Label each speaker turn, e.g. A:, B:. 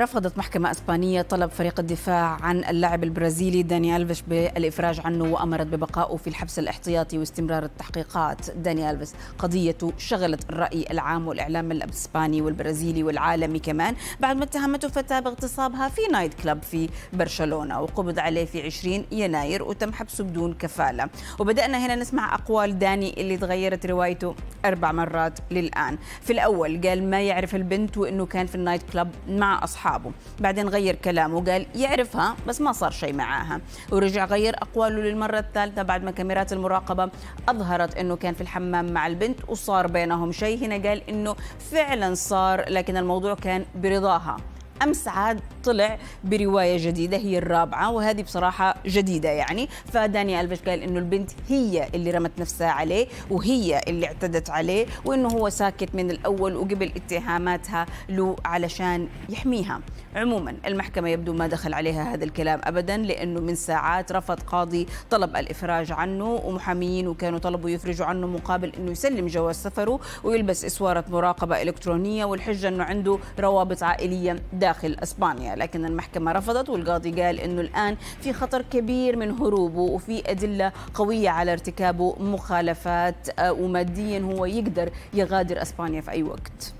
A: رفضت محكمة أسبانية طلب فريق الدفاع عن اللاعب البرازيلي داني ألفيش بالإفراج عنه وأمرت ببقائه في الحبس الاحتياطي واستمرار التحقيقات داني ألفيش قضيته شغلت الرأي العام والإعلام الإسباني والبرازيلي والعالمي كمان بعد ما اتهمته فتاة باغتصابها في نايت كلاب في برشلونة وقبض عليه في 20 يناير وتم حبسه بدون كفالة وبدأنا هنا نسمع أقوال داني اللي تغيرت روايته أربع مرات للآن في الأول قال ما يعرف البنت وأنه كان في النايت كلاب مع أصحابه أصحابه بعدين غير كلامه قال يعرفها بس ما صار شيء معاها ورجع غير أقواله للمرة الثالثة بعد ما كاميرات المراقبة أظهرت أنه كان في الحمام مع البنت وصار بينهم شيء هنا قال أنه فعلا صار لكن الموضوع كان برضاها امس عاد طلع بروايه جديده هي الرابعه وهذه بصراحه جديده يعني فداني الفيش قال انه البنت هي اللي رمت نفسها عليه وهي اللي اعتدت عليه وانه هو ساكت من الاول وقبل اتهاماتها له علشان يحميها عموما المحكمه يبدو ما دخل عليها هذا الكلام ابدا لانه من ساعات رفض قاضي طلب الافراج عنه ومحاميين وكانوا طلبوا يفرجوا عنه مقابل انه يسلم جواز سفره ويلبس اسواره مراقبه الكترونيه والحجه انه عنده روابط عائليه داخل اسبانيا لكن المحكمه رفضت والقاضي قال انه الان في خطر كبير من هروبه وفي ادله قويه على ارتكابه مخالفات آه، وماديا هو يقدر يغادر اسبانيا في اي وقت.